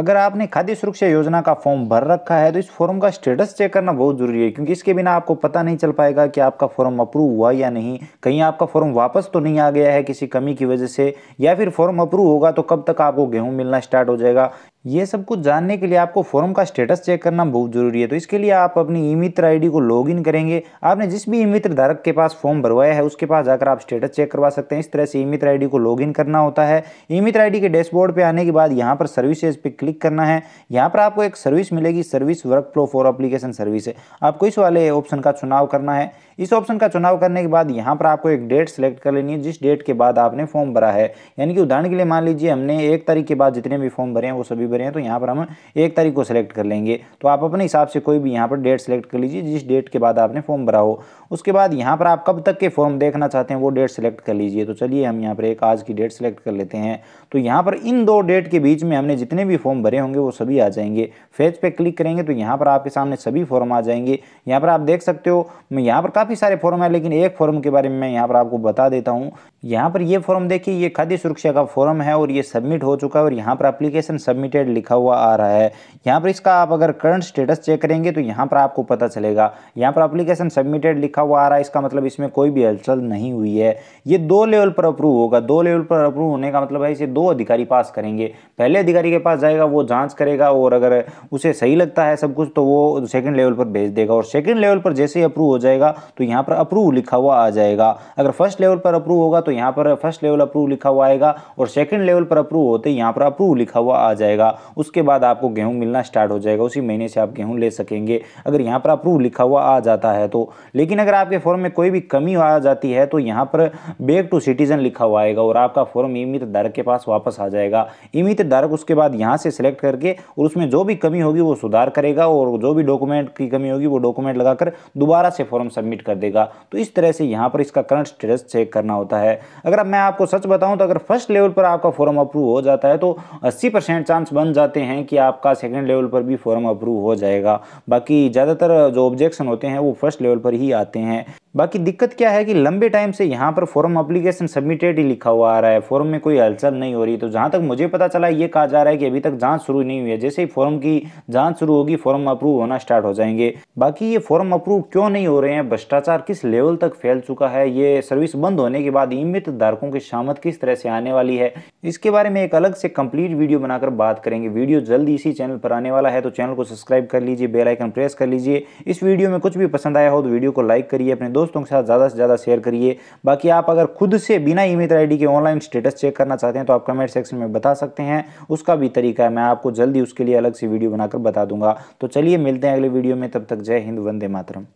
अगर आपने खाद्य सुरक्षा योजना का फॉर्म भर रखा है तो इस फॉर्म का स्टेटस चेक करना बहुत ज़रूरी है क्योंकि इसके बिना आपको पता नहीं चल पाएगा कि आपका फॉर्म अप्रूव हुआ या नहीं कहीं आपका फॉर्म वापस तो नहीं आ गया है किसी कमी की वजह से या फिर फॉर्म अप्रूव होगा तो कब तक आपको गेहूँ मिलना स्टार्ट हो जाएगा ये सब कुछ जानने के लिए आपको फॉर्म का स्टेटस चेक करना बहुत ज़रूरी है तो इसके लिए आप अपनी ई मित्र आई को लॉगिन करेंगे आपने जिस भी ई मित्र धारक के पास फॉर्म भरवाया है उसके पास जाकर आप स्टेटस चेक करवा सकते हैं इस तरह से ई मित्र आई को लॉगिन करना होता है ई मित्र आई के डैशबोर्ड पर आने के बाद यहाँ पर सर्विसेज पर क्लिक करना है यहाँ पर आपको एक सर्विस मिलेगी service workflow for application service आपको इस वाले ऑप्शन का चुनाव करना है इस ऑप्शन का चुनाव करने के बाद यहाँ पर आपको एक डेट सेलेक्ट कर लेनी है जिस डेट के बाद आपने फॉर्म भरा है यानी कि उदाहरण के लिए मान लीजिए हमने एक तारीख के बाद जितने भी फॉर्म भरे हैं वो सभी फेबर हैं तो यहाँ पर हम एक तारीख को सिलेक्ट कर लेंगे तो आप अपने हिसाब से कोई भी यहाँ पर डेट सेलेक्ट कर लीजिए जिस डेट के बाद आपने फॉर्म भरा हो उसके बाद यहाँ पर आप कब तक के फॉर्म देखना चाहते हैं वो डेट सेलेक्ट कर लीजिए तो चलिए हम यहाँ पर एक आज की डेट सेलेक्ट कर लेते हैं तो यहाँ पर इन दो डेट के बीच में हमने जितने भी फॉर्म भरे होंगे वो सभी आ जाएंगे फेज पे क्लिक करेंगे तो यहाँ पर आपके सामने सभी फॉर्म आ जाएंगे यहाँ पर आप देख सकते हो मैं यहाँ पर काफ़ी सारे फॉर्म है लेकिन एक फॉर्म के बारे में मैं यहाँ पर आपको बता देता हूँ यहाँ पर ये फॉर्म देखिए ये खाद्य सुरक्षा का फॉर्म है और ये सबमिट हो चुका है और यहाँ पर अप्लीकेशन सबमिटेड रिलेटेड लिखा हुआ आ रहा है यहाँ पर इसका आप अगर करंट स्टेटस चेक करेंगे तो यहाँ पर आपको पता चलेगा यहाँ पर अप्लीकेशन सबमिटेड लिखा हुआ आ रहा है इसका मतलब इसमें कोई भी हलचल नहीं हुई है ये दो लेवल पर अप्रूव होगा दो लेवल पर अप्रूव होने का मतलब है इसे दो अधिकारी पास करेंगे पहले अधिकारी के पास जाएगा वो जाँच करेगा और अगर उसे सही लगता है सब कुछ तो वो सेकेंड लेवल पर भेज देगा और सेकेंड लेवल पर जैसे ही अप्रूव हो जाएगा तो यहाँ पर अप्रूव लिखा हुआ आ जाएगा अगर फर्स्ट लेवल पर अप्रूव होगा तो यहाँ पर फर्स्ट लेवल अप्रूव लिखा हुआ आएगा और सेकेंड लेवल पर अप्रूव होते यहाँ पर अप्रूव लिखा हुआ आ जाएगा होगा उसके बाद आपको गेहूँ मिलना स्टार्ट हो जाएगा उसी महीने से आप गेहूँ ले सकेंगे अगर यहाँ पर अप्रूव लिखा हुआ आ जाता है तो लेकिन अगर आपके फॉर्म में कोई भी कमी आ जाती है तो यहाँ पर बैक टू सिटीजन लिखा हुआ आएगा और आपका फॉर्म इमित धारक के पास वापस आ जाएगा इमित धारक उसके बाद यहाँ से सिलेक्ट करके और उसमें जो भी कमी होगी वो सुधार करेगा और जो भी डॉक्यूमेंट की कमी होगी वो डॉक्यूमेंट लगाकर दोबारा से फॉर्म सबमिट कर देगा तो इस तरह से यहाँ पर इसका करंट स्टेटस चेक करना होता है अगर मैं आपको सच बताऊँ तो अगर फर्स्ट लेवल पर आपका फॉर्म अप्रूव हो जाता है तो अस्सी चांस बन जाते हैं कि आपका सेकेंड लेवल पर भी फॉर्म अप्रूव हो जाएगा बाकी ज़्यादातर जो ऑब्जेक्शन होते हैं वो फर्स्ट लेवल पर ही आते हैं बाकी दिक्कत क्या है कि लंबे टाइम से यहाँ पर फॉर्म अप्लीकेशन सबमिटेड ही लिखा हुआ आ रहा है फॉर्म में कोई हलचल नहीं हो रही तो जहाँ तक मुझे पता चला ये कहा जा रहा है कि अभी तक जांच शुरू नहीं हुई है जैसे ही फॉर्म की जांच शुरू होगी फॉर्म अप्रूव होना स्टार्ट हो जाएंगे बाकी ये फॉर्म अप्रूव क्यों नहीं हो रहे हैं भ्रष्टाचार किस लेवल तक फैल चुका है ये सर्विस बंद होने के बाद ईमित धारकों की शामद किस तरह से आने वाली है इसके बारे में एक अलग से कंप्लीट वीडियो बनाकर बात करें करेंगे वीडियो जल्दी इसी चैनल पर आने वाला है तो चैनल को सब्सक्राइब कर लीजिए बेल आइकन प्रेस कर लीजिए इस वीडियो में कुछ भी पसंद आया हो तो वीडियो को लाइक करिए अपने दोस्तों के साथ ज़्यादा से ज़्यादा शेयर करिए बाकी आप अगर खुद से बिना ई मित्र के ऑनलाइन स्टेटस चेक करना चाहते हैं तो आप कमेंट सेक्शन में बता सकते हैं उसका भी तरीका है मैं आपको जल्दी उसके लिए अलग से वीडियो बनाकर बता दूंगा तो चलिए मिलते हैं अगले वीडियो में तब तक जय हिंद वंदे मातरम